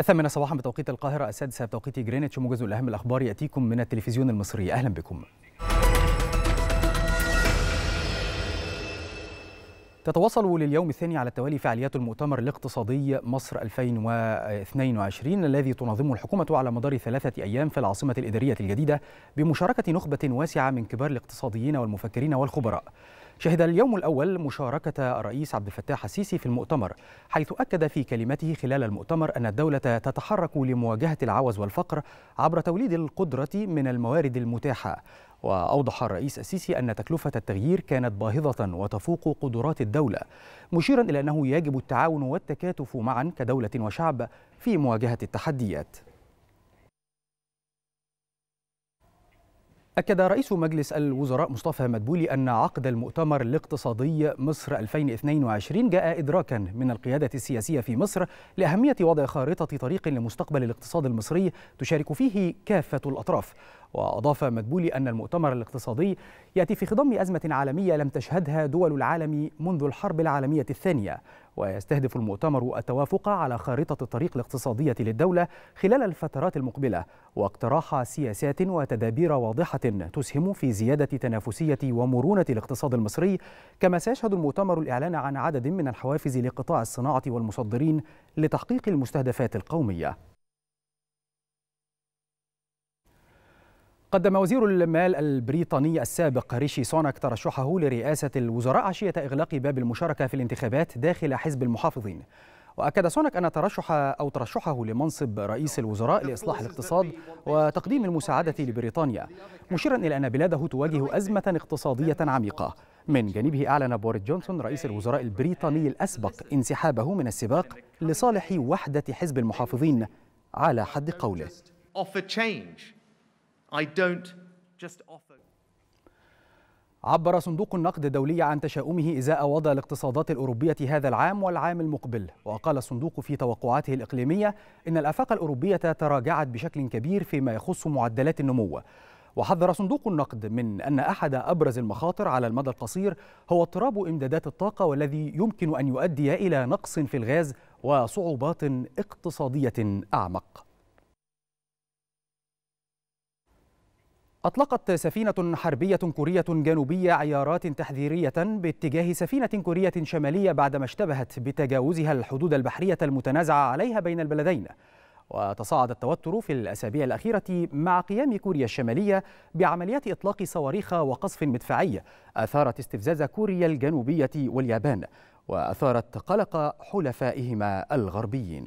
الثامنة صباحا بتوقيت القاهرة السادسة بتوقيت جرينتش موجز الأهم الأخبار يأتيكم من التلفزيون المصري أهلا بكم تتواصل لليوم الثاني على التوالي فعاليات المؤتمر الاقتصادي مصر 2022 الذي تنظمه الحكومة على مدار ثلاثة أيام في العاصمة الإدارية الجديدة بمشاركة نخبة واسعة من كبار الاقتصاديين والمفكرين والخبراء شهد اليوم الأول مشاركة الرئيس عبد الفتاح السيسي في المؤتمر حيث أكد في كلمته خلال المؤتمر أن الدولة تتحرك لمواجهة العوز والفقر عبر توليد القدرة من الموارد المتاحة وأوضح الرئيس السيسي أن تكلفة التغيير كانت باهظة وتفوق قدرات الدولة مشيرا إلى أنه يجب التعاون والتكاتف معا كدولة وشعب في مواجهة التحديات أكد رئيس مجلس الوزراء مصطفى مدبولي أن عقد المؤتمر الاقتصادي مصر 2022 جاء إدراكا من القيادة السياسية في مصر لأهمية وضع خارطة طريق لمستقبل الاقتصاد المصري تشارك فيه كافة الأطراف وأضاف مدبولي أن المؤتمر الاقتصادي يأتي في خضم أزمة عالمية لم تشهدها دول العالم منذ الحرب العالمية الثانية ويستهدف المؤتمر التوافق على خارطة الطريق الاقتصادية للدولة خلال الفترات المقبلة واقتراح سياسات وتدابير واضحة تسهم في زيادة تنافسية ومرونة الاقتصاد المصري كما سيشهد المؤتمر الإعلان عن عدد من الحوافز لقطاع الصناعة والمصدرين لتحقيق المستهدفات القومية قدم وزير المال البريطاني السابق ريشي سوناك ترشحه لرئاسة الوزراء عشية إغلاق باب المشاركة في الانتخابات داخل حزب المحافظين وأكد سونك أن ترشح أو ترشحه لمنصب رئيس الوزراء لإصلاح الاقتصاد وتقديم المساعدة لبريطانيا مشيرا إلى أن بلاده تواجه أزمة اقتصادية عميقة من جانبه أعلن بوريت جونسون رئيس الوزراء البريطاني الأسبق انسحابه من السباق لصالح وحدة حزب المحافظين على حد قوله I don't just offer عبر صندوق النقد الدولي عن تشاؤمه ازاء وضع الاقتصادات الاوروبيه هذا العام والعام المقبل، وقال الصندوق في توقعاته الاقليميه ان الافاق الاوروبيه تراجعت بشكل كبير فيما يخص معدلات النمو. وحذر صندوق النقد من ان احد ابرز المخاطر على المدى القصير هو اضطراب امدادات الطاقه والذي يمكن ان يؤدي الى نقص في الغاز وصعوبات اقتصاديه اعمق. أطلقت سفينة حربية كورية جنوبية عيارات تحذيرية باتجاه سفينة كورية شمالية بعدما اشتبهت بتجاوزها الحدود البحرية المتنازعة عليها بين البلدين وتصاعد التوتر في الأسابيع الأخيرة مع قيام كوريا الشمالية بعمليات إطلاق صواريخ وقصف مدفعي أثارت استفزاز كوريا الجنوبية واليابان وأثارت قلق حلفائهما الغربيين